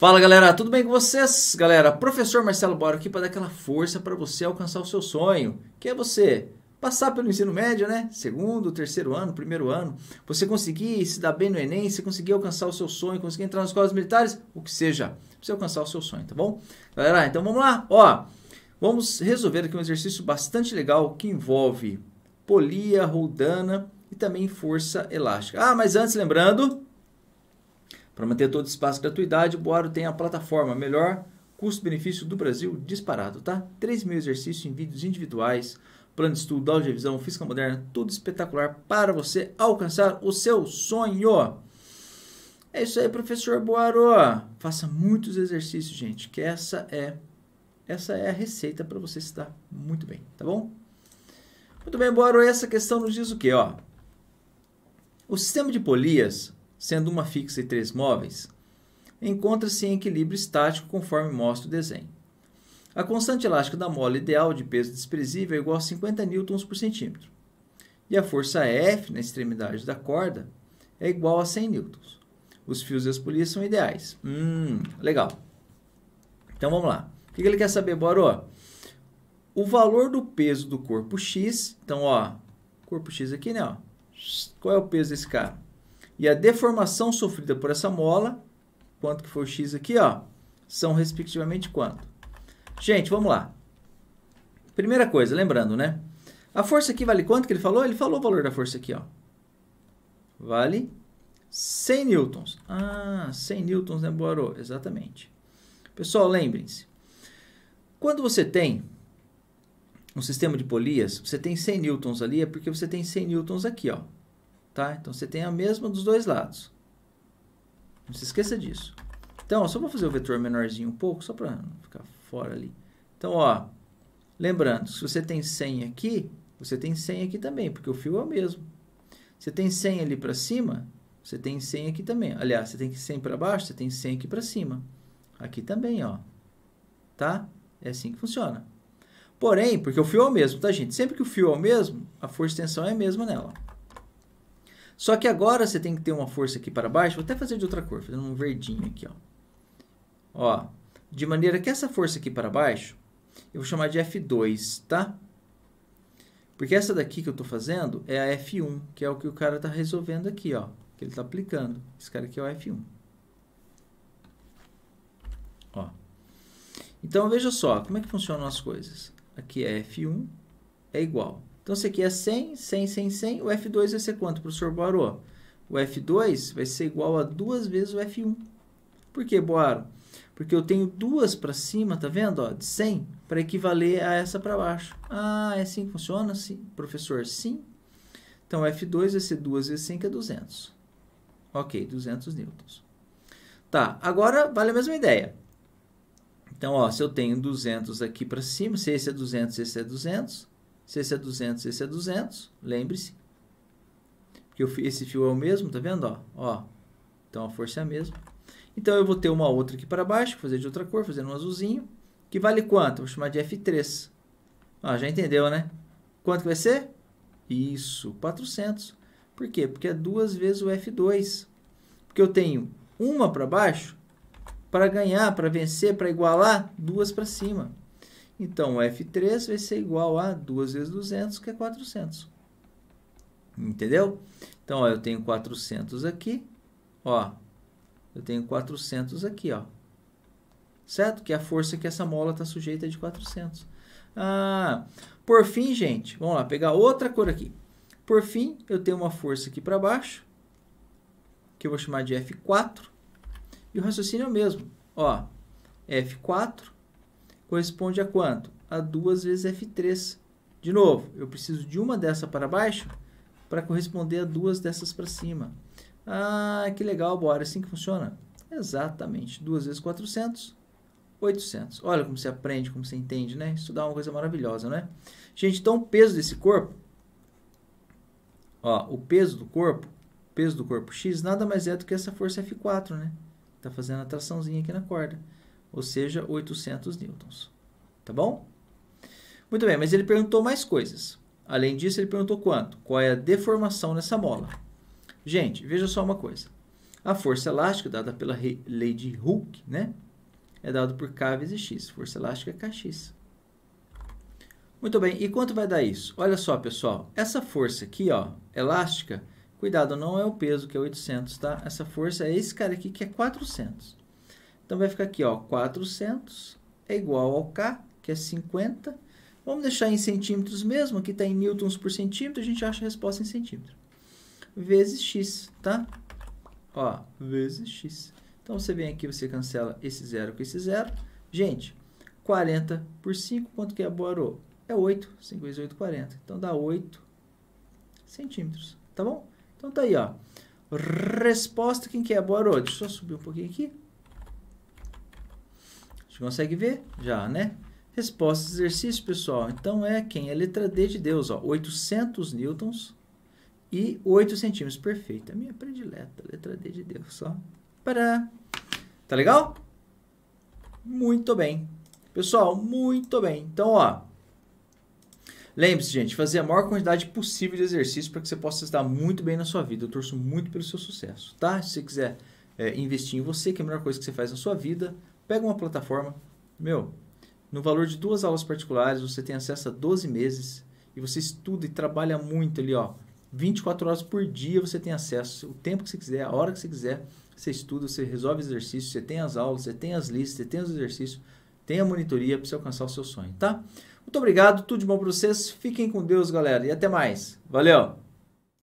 Fala galera, tudo bem com vocês? Galera, professor Marcelo Bora aqui para dar aquela força para você alcançar o seu sonho, que é você passar pelo ensino médio, né? Segundo, terceiro ano, primeiro ano, você conseguir se dar bem no Enem, você conseguir alcançar o seu sonho, conseguir entrar nas escolas militares, o que seja, você alcançar o seu sonho, tá bom? Galera, então vamos lá, ó, vamos resolver aqui um exercício bastante legal que envolve polia, roldana e também força elástica. Ah, mas antes, lembrando, para manter todo esse espaço de gratuidade, o Boaro tem a plataforma melhor custo-benefício do Brasil disparado, tá? 3 mil exercícios em vídeos individuais, plano de estudo, audiovisão, física moderna, tudo espetacular para você alcançar o seu sonho. É isso aí, professor Boaro. Faça muitos exercícios, gente, que essa é essa é a receita para você estar muito bem, tá bom? Muito bem, Boaro, essa questão nos diz o quê, ó? O sistema de polias sendo uma fixa e três móveis, encontra-se em equilíbrio estático conforme mostra o desenho. A constante elástica da mola ideal de peso desprezível é igual a 50 N por centímetro. E a força F na extremidade da corda é igual a 100 N. Os fios e as polias são ideais. Hum, legal. Então vamos lá. O que ele quer saber, Boró? O valor do peso do corpo X. Então, ó, corpo X aqui, né? Ó. Qual é o peso desse cara? E a deformação sofrida por essa mola, quanto que foi o x aqui, ó, são respectivamente quanto? Gente, vamos lá. Primeira coisa, lembrando, né? A força aqui vale quanto que ele falou? Ele falou o valor da força aqui, ó. Vale 100 newtons. Ah, 100 newtons, né, Boarô? Exatamente. Pessoal, lembrem-se. Quando você tem um sistema de polias, você tem 100 newtons ali, é porque você tem 100 newtons aqui, ó. Tá? Então você tem a mesma dos dois lados. Não se esqueça disso. Então, ó, só vou fazer o vetor menorzinho um pouco, só para não ficar fora ali. Então, ó, lembrando, se você tem 100 aqui, você tem 100 aqui também, porque o fio é o mesmo. Você tem 100 ali para cima, você tem 100 aqui também. Aliás, você tem 100 para baixo, você tem 100 aqui para cima. Aqui também, ó. Tá? É assim que funciona. Porém, porque o fio é o mesmo, tá, gente? Sempre que o fio é o mesmo, a força de tensão é a mesma nela. Só que agora você tem que ter uma força aqui para baixo. Vou até fazer de outra cor, fazendo um verdinho aqui, ó. Ó, de maneira que essa força aqui para baixo, eu vou chamar de F2, tá? Porque essa daqui que eu estou fazendo é a F1, que é o que o cara está resolvendo aqui, ó. Que ele está aplicando. Esse cara aqui é o F1. Ó. Então, veja só, como é que funcionam as coisas. Aqui é F1 é igual então, isso aqui é 100, 100, 100, 100. O F2 vai ser quanto, professor Boaro? O F2 vai ser igual a duas vezes o F1. Por que, Boaro? Porque eu tenho duas para cima, tá vendo? Ó, de 100 para equivaler a essa para baixo. Ah, é assim que funciona? Sim. Professor, sim. Então, F2 vai ser 2 vezes 100, que é 200. Ok, 200 newtons. Tá, agora vale a mesma ideia. Então, ó, se eu tenho 200 aqui para cima, se esse é 200, esse é 200, se esse é 200, esse é 200, lembre-se. Porque esse fio é o mesmo, tá vendo? Ó, ó, então a força é a mesma. Então eu vou ter uma outra aqui para baixo, fazer de outra cor, fazendo um azulzinho, que vale quanto? Vou chamar de F3. Ah, já entendeu, né? Quanto que vai ser? Isso, 400. Por quê? Porque é duas vezes o F2. Porque eu tenho uma para baixo para ganhar, para vencer, para igualar, duas para cima. Então, F3 vai ser igual a 2 vezes 200, que é 400. Entendeu? Então, ó, eu tenho 400 aqui, ó. Eu tenho 400 aqui, ó. Certo? Que é a força que essa mola está sujeita é de 400. Ah, por fim, gente, vamos lá, pegar outra cor aqui. Por fim, eu tenho uma força aqui para baixo, que eu vou chamar de F4. E o raciocínio é o mesmo, ó. F4 corresponde a quanto? A 2 vezes F3. De novo, eu preciso de uma dessa para baixo para corresponder a duas dessas para cima. Ah, que legal, Bora, é assim que funciona? Exatamente, 2 vezes 400, 800. Olha como você aprende, como você entende, né? Estudar é uma coisa maravilhosa, né? Gente, então o peso desse corpo, ó, o peso do corpo, peso do corpo X nada mais é do que essa força F4, né? está fazendo a traçãozinha aqui na corda ou seja, 800 newtons. Tá bom? Muito bem, mas ele perguntou mais coisas. Além disso, ele perguntou quanto? Qual é a deformação nessa mola? Gente, veja só uma coisa. A força elástica dada pela lei de Hooke, né? É dada por K vezes X. Força elástica é Kx. Muito bem, e quanto vai dar isso? Olha só, pessoal. Essa força aqui, ó, elástica, cuidado, não é o peso que é 800, tá? Essa força é esse cara aqui que é 400. Então vai ficar aqui, ó, 400 é igual ao K, que é 50. Vamos deixar em centímetros mesmo, aqui está em newtons por centímetro, a gente acha a resposta em centímetro. Vezes x, tá? Ó, vezes x. Então você vem aqui, você cancela esse zero com esse zero. Gente, 40 por 5, quanto que é Boarô? É 8, 5 vezes 8, 40. Então dá 8 centímetros, tá bom? Então tá aí, ó. Resposta, quem que é Boarô? Deixa eu só subir um pouquinho aqui. Você consegue ver? Já, né? Resposta exercício, pessoal. Então é quem? É a letra D de Deus, ó. 800 newtons e 8 centímetros. A Minha predileta, letra D de Deus, ó. Pará. Tá legal? Muito bem. Pessoal, muito bem. Então, ó. Lembre-se, gente, fazer a maior quantidade possível de exercício para que você possa estar muito bem na sua vida. Eu torço muito pelo seu sucesso, tá? Se você quiser é, investir em você, que é a melhor coisa que você faz na sua vida. Pega uma plataforma, meu, no valor de duas aulas particulares, você tem acesso a 12 meses e você estuda e trabalha muito ali, ó. 24 horas por dia você tem acesso, o tempo que você quiser, a hora que você quiser, você estuda, você resolve exercícios, você tem as aulas, você tem as listas, você tem os exercícios, tem a monitoria para você alcançar o seu sonho, tá? Muito obrigado, tudo de bom para vocês, fiquem com Deus, galera, e até mais. Valeu!